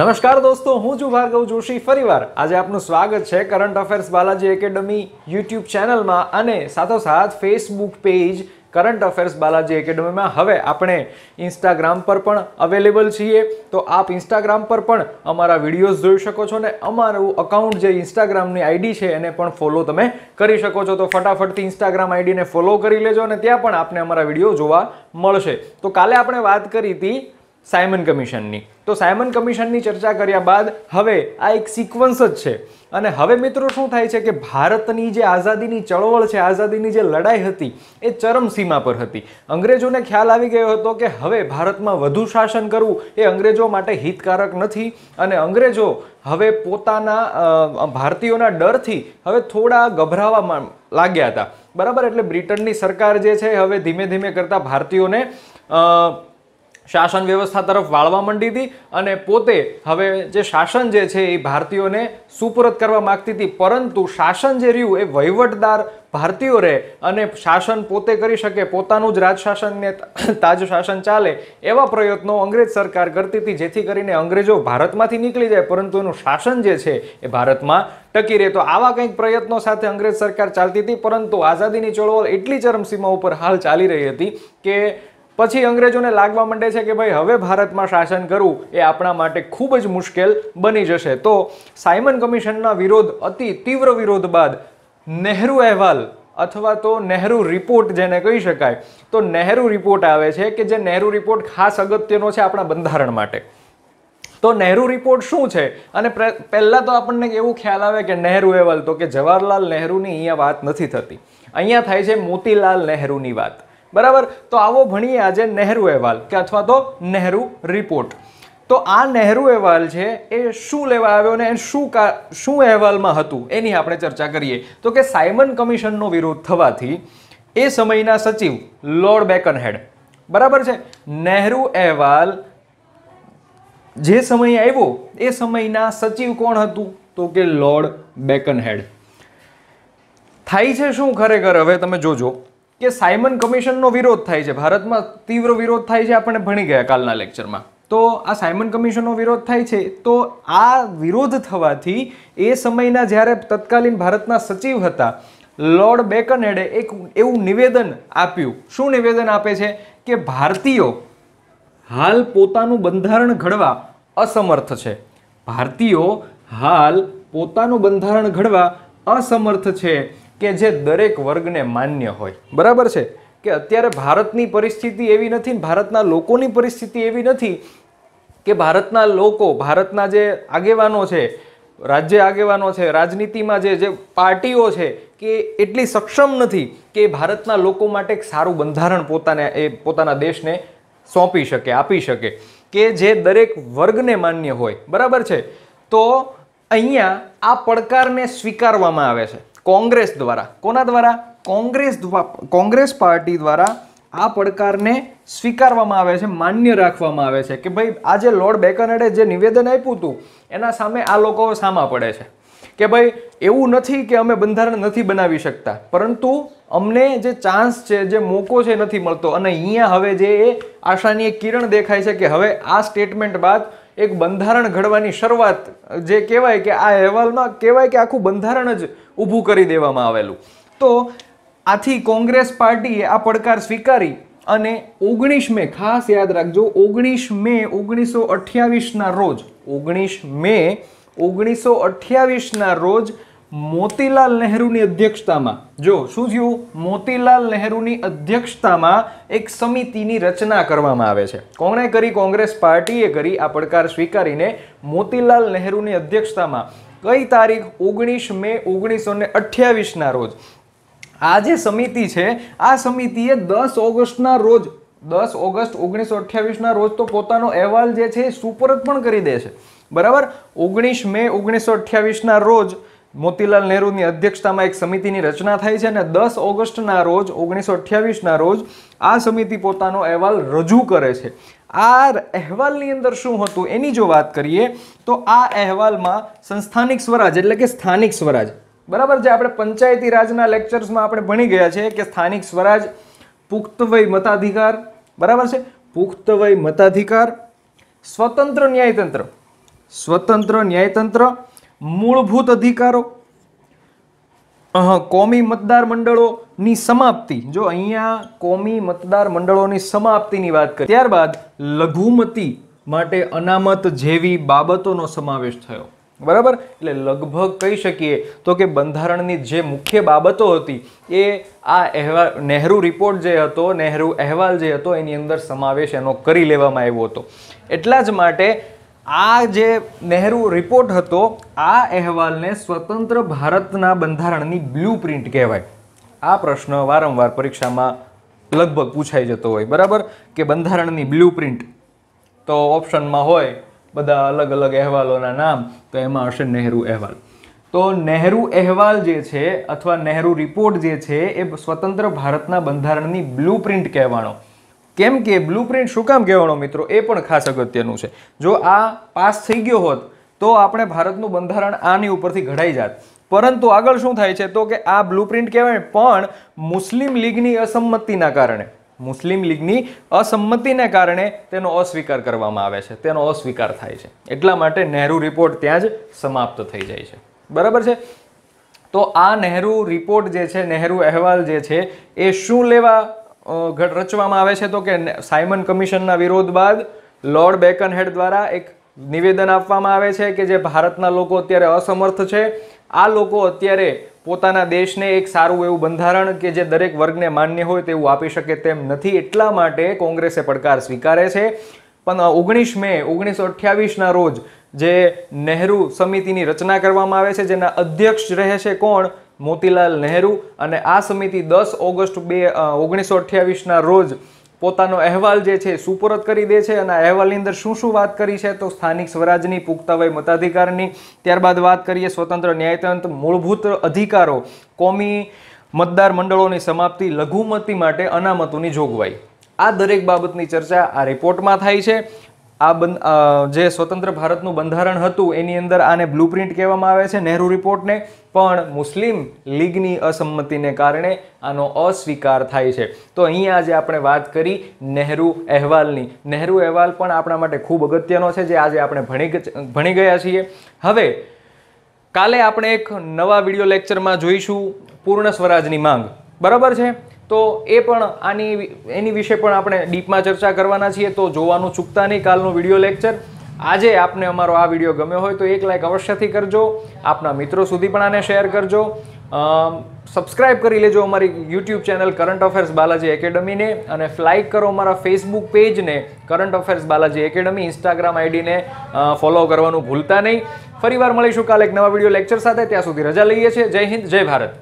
નમસ્કાર દોસ્તો હું છું ભાર્ગવ જોશી ફરીવાર આજે આપનું સ્વાગત છે current affairs Balaji academy YouTube ચેનલમાં અને સાથોસાથ Facebook page current affairs Balaji એકેડમીમાં હવે આપણે ઇન્સ્ટાગ્રામ પર પણ અવેલેબલ છીએ તો આપ ઇન્સ્ટાગ્રામ પર પણ અમારા વિડીયોઝ જોઈ શકો છો ને અમારું અકાઉન્ટ જે ઇન્સ્ટાગ્રામની આઈડી છે એને પણ ફોલો તમે કરી શકો છો તો ફટાફટથી ઇન્સ્ટાગ્રામ આઈડીને ફોલો કરી લેજો અને ત્યાં પણ આપને અમારા વિડીયો જોવા મળશે તો કાલે આપણે વાત કરી હતી સાયમન કમિશનની તો સાયમન કમિશનની ચર્ચા કર્યા બાદ હવે આ એક સિક્વન્સ જ છે અને હવે મિત્રો શું થાય છે કે ભારતની જે આઝાદીની ચળવળ છે આઝાદીની જે લડાઈ હતી એ ચરમસીમા પર હતી અંગ્રેજોને ખ્યાલ આવી ગયો હતો કે હવે ભારતમાં વધુ શાસન કરવું એ અંગ્રેજો માટે હિતકારક નથી અને અંગ્રેજો હવે પોતાના ભારતીયોના ડરથી હવે થોડા ગભરાવા લાગ્યા હતા બરાબર એટલે બ્રિટનની સરકાર જે છે હવે ધીમે ધીમે કરતાં ભારતીયોને શાસન વ્યવસ્થા તરફ વાળવા માંડી હતી અને પોતે હવે જે શાસન જે છે એ ભારતીયોને સુપરત કરવા માગતી હતી પરંતુ શાસન જે રહ્યું એ વહીવટદાર ભારતીયો રહે અને શાસન પોતે કરી શકે પોતાનું જ રાજશાસનને તાજ શાસન ચાલે એવા પ્રયત્નો અંગ્રેજ સરકાર કરતી હતી જેથી કરીને અંગ્રેજો ભારતમાંથી નીકળી જાય પરંતુ એનું શાસન જે છે એ ભારતમાં ટકી રહે તો આવા કંઈક પ્રયત્નો સાથે અંગ્રેજ સરકાર ચાલતી હતી પરંતુ આઝાદીની ચળવળ એટલી ચરમસીમા ઉપર હાલ ચાલી રહી હતી કે પછી અંગ્રેજોને લાગવા માંડે છે કે ભાઈ હવે ભારતમાં શાસન કરવું એ આપણા માટે ખૂબ જ મુશ્કેલ બની જશે તો સાયમન કમિશનના વિરોધ અતિ તીવ્ર વિરોધ બાદ નહેરુ અહેવાલ અથવા તો નહેરુ રિપોર્ટ જેને કહી શકાય તો નહેરુ રિપોર્ટ આવે છે કે જે નહેરુ રિપોર્ટ ખાસ અગત્યનો છે આપણા બંધારણ માટે તો નહેરુ રિપોર્ટ શું છે અને પહેલાં તો આપણને એવું ખ્યાલ આવે કે નહેરુ અહેવાલ તો કે જવાહરલાલ નહેરુની અહીંયા વાત નથી થતી અહીંયા થાય છે મોતીલાલ નહેરુની વાત બરાબર તો આવો ભણીએ આજે નહેરુ અહેવાલ કે અથવા તો નહેરુ રિપોર્ટ તો આ નહેરુ અહેવાલ છે એ શું લેવા આવ્યો ને શું કા શું અહેવાલમાં હતું એની આપણે ચર્ચા કરીએ તો કે સાયમન કમિશનનો વિરોધ થવાથી એ સમયના સચિવ લોર્ડ બેકનહેડ બરાબર છે નહેરુ અહેવાલ જે સમયે આવ્યો એ સમયના સચિવ કોણ હતું તો કે લોર્ડ બેકનહેડ થાય છે શું ખરેખર હવે તમે જોજો કે સાયમન કમિશનનો વિરોધ થાય છે ભારતમાં તીવ્ર વિરોધ થાય છે આપણે ભણી ગયા કાલના લેક્ચરમાં તો આ સાયમન કમિશનનો વિરોધ થાય છે તો આ વિરોધ થવાથી એ સમયના જ્યારે તત્કાલીન ભારતના સચિવ હતા લોર્ડ બેકનેડે એક એવું નિવેદન આપ્યું શું નિવેદન આપે છે કે ભારતીયો હાલ પોતાનું બંધારણ ઘડવા અસમર્થ છે ભારતીયો હાલ પોતાનું બંધારણ ઘડવા અસમર્થ છે કે જે દરેક વર્ગને માન્ય હોય બરાબર છે કે અત્યારે ભારતની પરિસ્થિતિ એવી નથી ભારતના લોકોની પરિસ્થિતિ એવી નથી કે ભારતના લોકો ભારતના જે આગેવાનો છે રાજ્ય આગેવાનો છે રાજનીતિમાં જે જે પાર્ટીઓ છે કે એટલી સક્ષમ નથી કે ભારતના લોકો માટે એક સારું બંધારણ પોતાને એ પોતાના દેશને સોંપી શકે આપી શકે કે જે દરેક વર્ગને માન્ય હોય બરાબર છે તો અહીંયા આ પડકારને સ્વીકારવામાં આવે છે કોંગ્રેસ દ્વારા કોના દ્વારા કોંગ્રેસ કોંગ્રેસ પાર્ટી દ્વારા આ પડકારને સ્વીકારવામાં આવે છે માન્ય રાખવામાં આવે છે કે ભાઈ આજે લોર્ડ બેકનડે જે નિવેદન આપ્યું હતું એના સામે આ લોકો સામા પડે છે કે ભાઈ એવું નથી કે અમે બંધારણ નથી બનાવી શકતા પરંતુ અમને જે ચાન્સ છે જે મોકો છે નથી મળતો અને અહીંયા હવે જે આશાની એક કિરણ દેખાય છે કે હવે આ સ્ટેટમેન્ટ બાદ એક બંધારણ ઘડવાની શરૂઆત જે કહેવાય કે આ અહેવાલમાં કહેવાય કે આખું બંધારણ જ ઊભું કરી દેવામાં આવેલું તો આથી કોંગ્રેસ પાર્ટીએ આ પડકાર સ્વીકારી અને ઓગણીસ મે ખાસ યાદ રાખજો ઓગણીસ મે ઓગણીસો અઠ્યાવીસના રોજ ઓગણીસ મે ઓગણીસો અઠ્યાવીસના રોજ મોતીલાલ નહેરુની અધ્યક્ષતામાં જો શું થયું મોતીલાલ નહેરુની અધ્યક્ષતામાં એક સમિતિની રચના કરવામાં આવે છે કોણે કરી કોંગ્રેસ પાર્ટીએ કરી આ પડકાર સ્વીકારીને મોતીલાલ નહેરુની અધ્યક્ષતામાં કઈ તારીખ ઓગણીસ મે ઓગણીસો ને અઠ્યાવીસના રોજ આ જે સમિતિ છે આ સમિતિએ દસ ઓગસ્ટના રોજ દસ ઓગસ્ટ ઓગણીસો અઠ્યાવીસના રોજ તો પોતાનો અહેવાલ જે છે એ સુપરત પણ કરી દે છે બરાબર ઓગણીસ મે ઓગણીસો અઠ્યાવીસના રોજ મોતીલાલ નહેરુની અધ્યક્ષતામાં એક સમિતિની રચના થઈ છે અને દસ ઓગસ્ટના રોજ ઓગણીસો અઠ્યાવીસના રોજ આ સમિતિ પોતાનો અહેવાલ રજૂ કરે છે આ અહેવાલની અંદર શું હતું એની જો વાત કરીએ તો આ અહેવાલમાં સંસ્થાનિક સ્વરાજ એટલે કે સ્થાનિક સ્વરાજ બરાબર જે આપણે પંચાયતી રાજના લેક્ચર્સમાં આપણે ભણી ગયા છે કે સ્થાનિક સ્વરાજ પુખ્તવય મતાધિકાર બરાબર છે પુખ્તવય મતાધિકાર સ્વતંત્ર ન્યાયતંત્ર સ્વતંત્ર ન્યાયતંત્ર મૂળભૂત અધિકારો કોમી મતદાર મંડળોની સમાપ્તિ જો અહીંયા કોમી મતદાર મંડળોની સમાપ્તિની વાત કરી ત્યારબાદ લઘુમતી માટે અનામત જેવી બાબતોનો સમાવેશ થયો બરાબર એટલે લગભગ કહી શકીએ તો કે બંધારણની જે મુખ્ય બાબતો હતી એ આ અહેવાલ નહેરુ રિપોર્ટ જે હતો નહેરુ અહેવાલ જે હતો એની અંદર સમાવેશ એનો કરી લેવામાં આવ્યો હતો એટલા જ માટે આ જે નહેરુ રિપોર્ટ હતો આ અહેવાલને સ્વતંત્ર ભારતના બંધારણની બ્લુ પ્રિન્ટ કહેવાય આ પ્રશ્ન વારંવાર પરીક્ષામાં લગભગ પૂછાઈ જતો હોય બરાબર કે બંધારણની બ્લુ પ્રિન્ટ તો ઓપ્શનમાં હોય બધા અલગ અલગ અહેવાલોના નામ તો એમાં હશે નહેરુ અહેવાલ તો નહેરુ અહેવાલ જે છે અથવા નહેરુ રિપોર્ટ જે છે એ સ્વતંત્ર ભારતના બંધારણની બ્લુ પ્રિન્ટ કહેવાનો કેમ કે બ્લુપ્રિન્ટ શું કામ કહેવાનો મિત્રો એ પણ ખાસ અગત્યનું છે જો આ પાસ થઈ ગયો હોત તો આપણે ભારતનું બંધારણ આની ઉપરથી ઘડાઈ જાત પરંતુ આગળ શું થાય છે તો કે આ પ્રિન્ટ કહેવાય પણ મુસ્લિમ લીગની અસંમતિના કારણે મુસ્લિમ લીગની અસંમતિને કારણે તેનો અસ્વીકાર કરવામાં આવે છે તેનો અસ્વીકાર થાય છે એટલા માટે નહેરુ રિપોર્ટ ત્યાં જ સમાપ્ત થઈ જાય છે બરાબર છે તો આ નહેરુ રિપોર્ટ જે છે નહેરુ અહેવાલ જે છે એ શું લેવા ઘટ રચવામાં આવે છે તો કે સાયમન કમિશનના વિરોધ બાદ લોર્ડ બેકનહેડ દ્વારા એક નિવેદન આપવામાં આવે છે કે જે ભારતના લોકો અત્યારે અસમર્થ છે આ લોકો અત્યારે પોતાના દેશને એક સારું એવું બંધારણ કે જે દરેક વર્ગને માન્ય હોય તેવું આપી શકે તેમ નથી એટલા માટે કોંગ્રેસે પડકાર સ્વીકારે છે પણ ઓગણીસ મે ઓગણીસો અઠ્યાવીસના રોજ જે નહેરુ સમિતિની રચના કરવામાં આવે છે જેના અધ્યક્ષ રહે છે કોણ મોતીલાલ નહેરુ અને આ સમિતિ દસ ઓગસ્ટ બે ઓગણીસો અઠ્યાવીસના રોજ પોતાનો અહેવાલ જે છે સુપરત કરી દે છે અને અહેવાલની અંદર શું શું વાત કરી છે તો સ્થાનિક સ્વરાજની પુખ્તવય મતાધિકારની ત્યારબાદ વાત કરીએ સ્વતંત્ર ન્યાયતંત્ર મૂળભૂત અધિકારો કોમી મતદાર મંડળોની સમાપ્તિ લઘુમતી માટે અનામતોની જોગવાઈ આ દરેક બાબતની ચર્ચા આ રિપોર્ટમાં થાય છે આ જે સ્વતંત્ર ભારતનું બંધારણ હતું એની અંદર આને બ્લુ પ્રિન્ટ કહેવામાં આવે છે નહેરુ રિપોર્ટને પણ મુસ્લિમ લીગની અસંમતિને કારણે આનો અસ્વીકાર થાય છે તો અહીંયા આજે આપણે વાત કરી નહેરુ અહેવાલની નહેરુ અહેવાલ પણ આપણા માટે ખૂબ અગત્યનો છે જે આજે આપણે ભણી ભણી ગયા છીએ હવે કાલે આપણે એક નવા વિડીયો લેક્ચરમાં જોઈશું પૂર્ણ સ્વરાજની માંગ બરાબર છે તો એ પણ આની એની વિશે પણ આપણે ડીપમાં ચર્ચા કરવાના છીએ તો જોવાનું ચૂકતા નહીં કાલનું વિડીયો લેક્ચર આજે આપને અમારો આ વિડીયો ગમ્યો હોય તો એક લાઈક અવશ્યથી કરજો આપના મિત્રો સુધી પણ આને શેર કરજો સબસ્ક્રાઇબ કરી લેજો અમારી YouTube channel current affairs Balaji એકેડમીને અને લાઇક કરો અમારા ફેસબુક પેજને current affairs Balaji academy Instagram આઈડીને ફોલો કરવાનું ભૂલતા નહીં ફરીવાર મળીશું કાલે એક નવા વિડીયો લેક્ચર સાથે ત્યાં સુધી રજા લઈએ છીએ જય હિન્દ જય ભારત